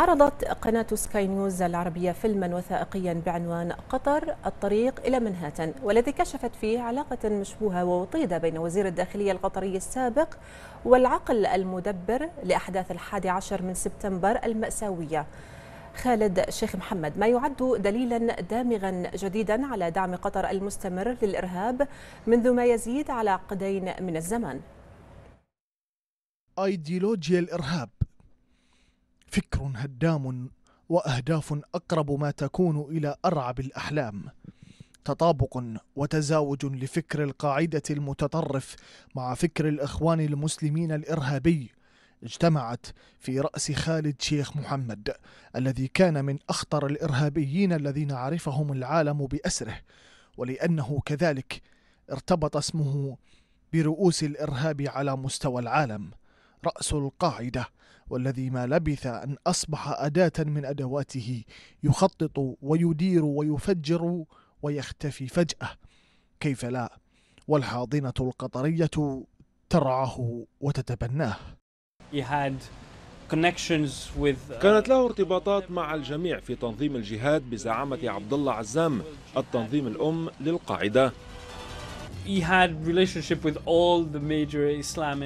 عرضت قناة سكاي نيوز العربية فيلما وثائقيا بعنوان قطر الطريق إلى منهاتن والذي كشفت فيه علاقة مشبوهة ووطيدة بين وزير الداخلية القطري السابق والعقل المدبر لأحداث الحادي عشر من سبتمبر المأساوية خالد شيخ محمد ما يعد دليلا دامغا جديدا على دعم قطر المستمر للإرهاب منذ ما يزيد على عقدين من الزمان أيديولوجيا الإرهاب فكر هدام واهداف اقرب ما تكون الى ارعب الاحلام تطابق وتزاوج لفكر القاعده المتطرف مع فكر الاخوان المسلمين الارهابي اجتمعت في راس خالد شيخ محمد الذي كان من اخطر الارهابيين الذين عرفهم العالم باسره ولانه كذلك ارتبط اسمه برؤوس الارهاب على مستوى العالم رأس القاعدة والذي ما لبث أن أصبح أداة من أدواته يخطط ويدير ويفجر ويختفي فجأة كيف لا والحاضنة القطرية ترعاه وتتبناه uh, كانت له ارتباطات مع الجميع في تنظيم الجهاد بزعامة عبد الله عزام التنظيم الأم للقاعدة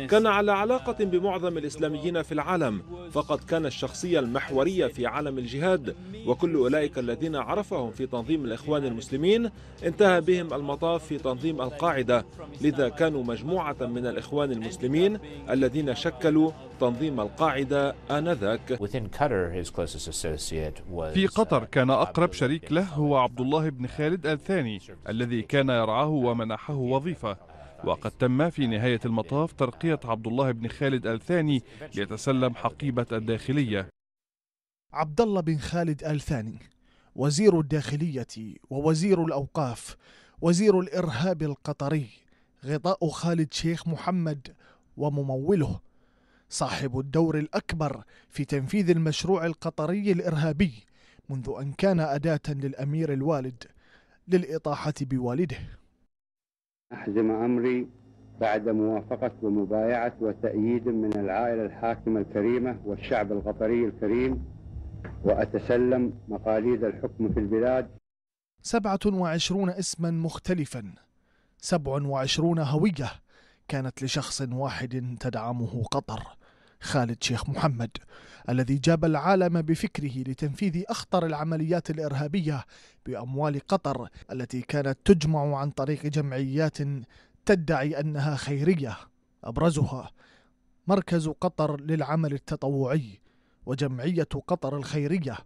كان على علاقة بمعظم الإسلاميين في العالم فقد كان الشخصية المحورية في عالم الجهاد وكل أولئك الذين عرفهم في تنظيم الإخوان المسلمين انتهى بهم المطاف في تنظيم القاعدة لذا كانوا مجموعة من الإخوان المسلمين الذين شكلوا تنظيم القاعدة آنذاك في قطر كان أقرب شريك له هو عبد الله بن خالد الثاني الذي كان يرعاه ومنحه الوظيفة وقد تم في نهاية المطاف ترقية عبد الله بن خالد الثاني ليتسلم حقيبة الداخلية عبد الله بن خالد الثاني وزير الداخلية ووزير الأوقاف وزير الإرهاب القطري غطاء خالد شيخ محمد ومموله صاحب الدور الأكبر في تنفيذ المشروع القطري الإرهابي منذ أن كان أداة للأمير الوالد للإطاحة بوالده أحزم أمري بعد موافقة ومبايعة وتأييد من العائلة الحاكمة الكريمة والشعب القطري الكريم وأتسلم مقاليد الحكم في البلاد 27 اسما مختلفا 27 هوية كانت لشخص واحد تدعمه قطر خالد شيخ محمد الذي جاب العالم بفكره لتنفيذ أخطر العمليات الإرهابية بأموال قطر التي كانت تجمع عن طريق جمعيات تدعي أنها خيرية أبرزها مركز قطر للعمل التطوعي وجمعية قطر الخيرية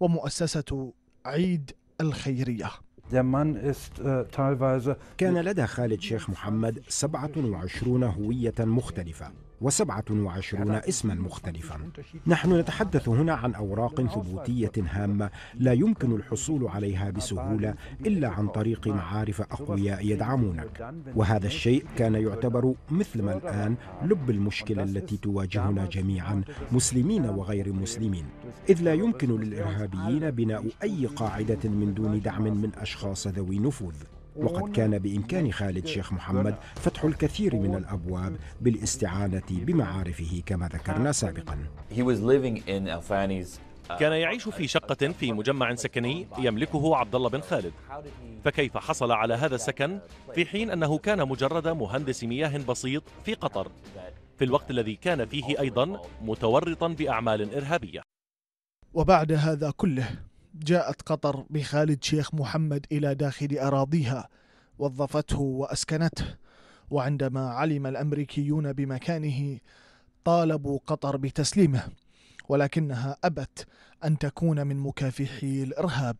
ومؤسسة عيد الخيرية آه، كان لدى خالد شيخ محمد 27 هوية مختلفة وسبعة وعشرون اسما مختلفا نحن نتحدث هنا عن أوراق ثبوتية هامة لا يمكن الحصول عليها بسهولة إلا عن طريق معارف أقوياء يدعمونك وهذا الشيء كان يعتبر مثل ما الآن لب المشكلة التي تواجهنا جميعا مسلمين وغير مسلمين إذ لا يمكن للإرهابيين بناء أي قاعدة من دون دعم من أشخاص ذوي نفوذ وقد كان بإمكان خالد شيخ محمد فتح الكثير من الأبواب بالاستعانة بمعارفه كما ذكرنا سابقا uh, كان يعيش في شقة في مجمع سكني يملكه عبد الله بن خالد فكيف حصل على هذا السكن في حين أنه كان مجرد مهندس مياه بسيط في قطر في الوقت الذي كان فيه أيضا متورطا بأعمال إرهابية وبعد هذا كله جاءت قطر بخالد شيخ محمد إلى داخل أراضيها وظفته وأسكنته وعندما علم الأمريكيون بمكانه طالبوا قطر بتسليمه ولكنها أبت أن تكون من مكافحي الإرهاب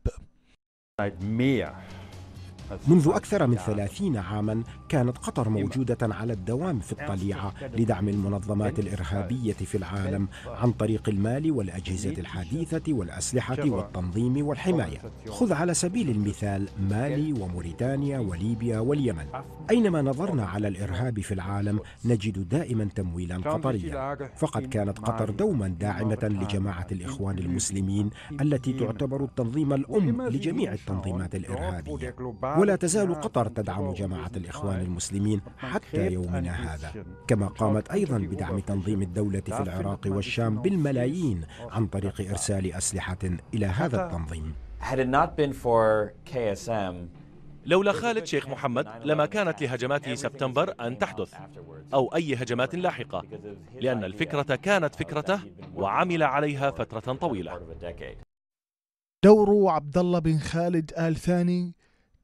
منذ أكثر من ثلاثين عاما كانت قطر موجودة على الدوام في الطليعة لدعم المنظمات الإرهابية في العالم عن طريق المال والأجهزة الحديثة والأسلحة والتنظيم والحماية خذ على سبيل المثال مالي وموريتانيا وليبيا واليمن أينما نظرنا على الإرهاب في العالم نجد دائما تمويلا قطريا فقد كانت قطر دوما داعمة لجماعة الإخوان المسلمين التي تعتبر التنظيم الأم لجميع التنظيمات الإرهابية ولا تزال قطر تدعم جماعة الإخوان المسلمين حتى يومنا هذا كما قامت أيضا بدعم تنظيم الدولة في العراق والشام بالملايين عن طريق إرسال أسلحة إلى هذا التنظيم لولا خالد شيخ محمد لما كانت لهجمات سبتمبر أن تحدث أو أي هجمات لاحقة لأن الفكرة كانت فكرته وعمل عليها فترة طويلة دور عبد الله بن خالد آل ثاني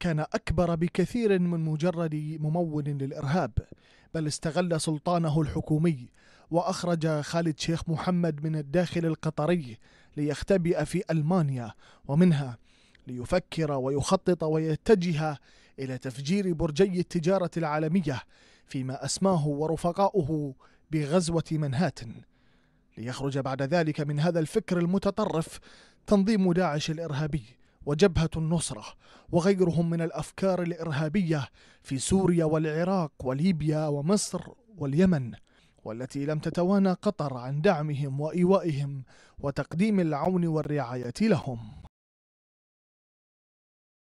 كان أكبر بكثير من مجرد ممول للإرهاب بل استغل سلطانه الحكومي وأخرج خالد شيخ محمد من الداخل القطري ليختبئ في ألمانيا ومنها ليفكر ويخطط ويتجه إلى تفجير برجي التجارة العالمية فيما أسماه ورفقاؤه بغزوة منهاتن ليخرج بعد ذلك من هذا الفكر المتطرف تنظيم داعش الإرهابي وجبهة النصرة وغيرهم من الأفكار الإرهابية في سوريا والعراق وليبيا ومصر واليمن والتي لم تتوانى قطر عن دعمهم وإيوائهم وتقديم العون والرعاية لهم